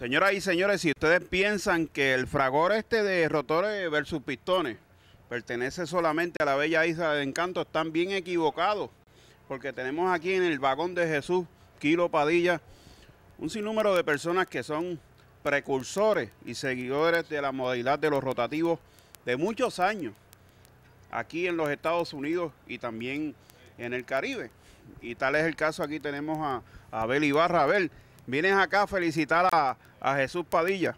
Señoras y señores, si ustedes piensan que el fragor este de rotores versus pistones pertenece solamente a la bella isla de encanto, están bien equivocados, porque tenemos aquí en el vagón de Jesús, Kilo Padilla, un sinnúmero de personas que son precursores y seguidores de la modalidad de los rotativos de muchos años aquí en los Estados Unidos y también en el Caribe. Y tal es el caso, aquí tenemos a, a Abel Ibarra. Abel, Vienes acá a felicitar a, Jesús Padilla.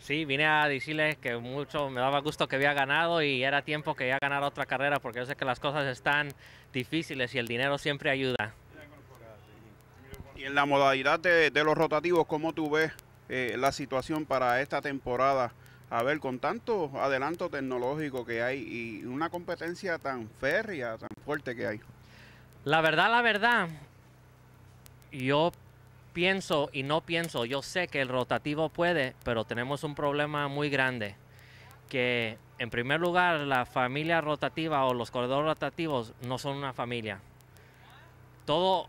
Sí, vine a decirle que mucho me daba gusto que había ganado y era tiempo que iba a ganar otra carrera porque yo sé que las cosas están difíciles y el dinero siempre ayuda. Y en la modalidad de, los rotativos, ¿cómo tú ves eh, la situación para esta temporada? A ver, con tanto adelanto tecnológico que hay y una competencia tan férrea, tan fuerte que hay. La verdad, la verdad, yo pienso y no pienso, yo sé que el rotativo puede, pero tenemos un problema muy grande. Que en primer lugar, la familia rotativa o los corredores rotativos no son una familia. Todo,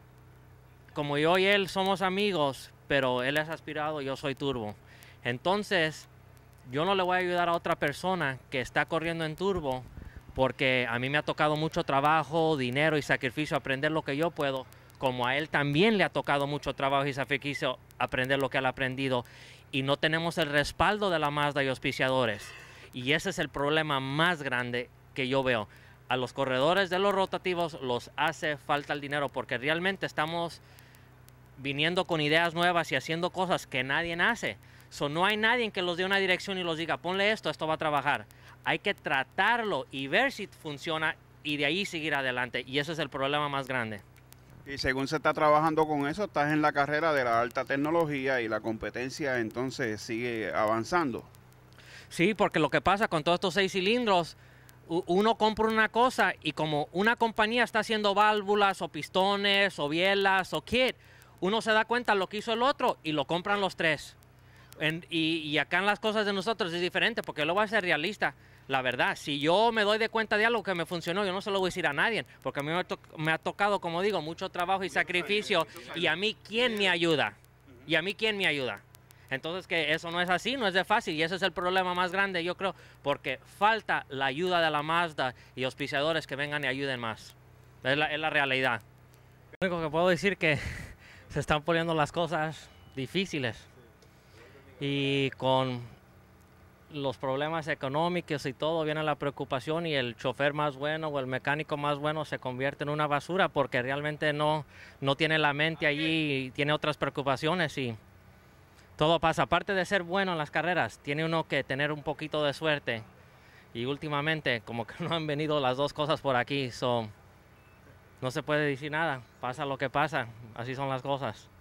como yo y él somos amigos, pero él es aspirado y yo soy turbo. Entonces, yo no le voy a ayudar a otra persona que está corriendo en turbo porque a mí me ha tocado mucho trabajo, dinero y sacrificio aprender lo que yo puedo como a él también le ha tocado mucho trabajo y se quiso aprender lo que él ha aprendido y no tenemos el respaldo de la Mazda y auspiciadores. Y ese es el problema más grande que yo veo. A los corredores de los rotativos los hace falta el dinero porque realmente estamos viniendo con ideas nuevas y haciendo cosas que nadie hace. So, no hay nadie que los dé una dirección y los diga, ponle esto, esto va a trabajar. Hay que tratarlo y ver si funciona y de ahí seguir adelante. Y ese es el problema más grande. Y según se está trabajando con eso, estás en la carrera de la alta tecnología y la competencia entonces sigue avanzando. Sí, porque lo que pasa con todos estos seis cilindros, uno compra una cosa y como una compañía está haciendo válvulas o pistones o bielas o kit, uno se da cuenta lo que hizo el otro y lo compran los tres. y, acá en las cosas de nosotros es diferente porque lo va a ser realista la verdad, si yo me doy de cuenta de algo que me funcionó, yo no se lo voy a decir a nadie, porque a mí me, ha tocado, como digo, mucho trabajo y sacrificio, y a mí quién me ayuda, y a mí quién me ayuda. Entonces que eso no es así, no es de fácil, y ese es el problema más grande, yo creo, porque falta la ayuda de la Mazda y auspiciadores que vengan y ayuden más. Es la, es la realidad. Lo único que puedo decir que se están poniendo las cosas difíciles y con los problemas económicos y todo, viene la preocupación y el chofer más bueno o el mecánico más bueno se convierte en una basura porque realmente no, no tiene la mente allí y tiene otras preocupaciones y todo pasa. Aparte de ser bueno en las carreras, tiene uno que tener un poquito de suerte y últimamente como que no han venido las dos cosas por aquí, no se puede decir nada, pasa lo que pasa, así son las cosas.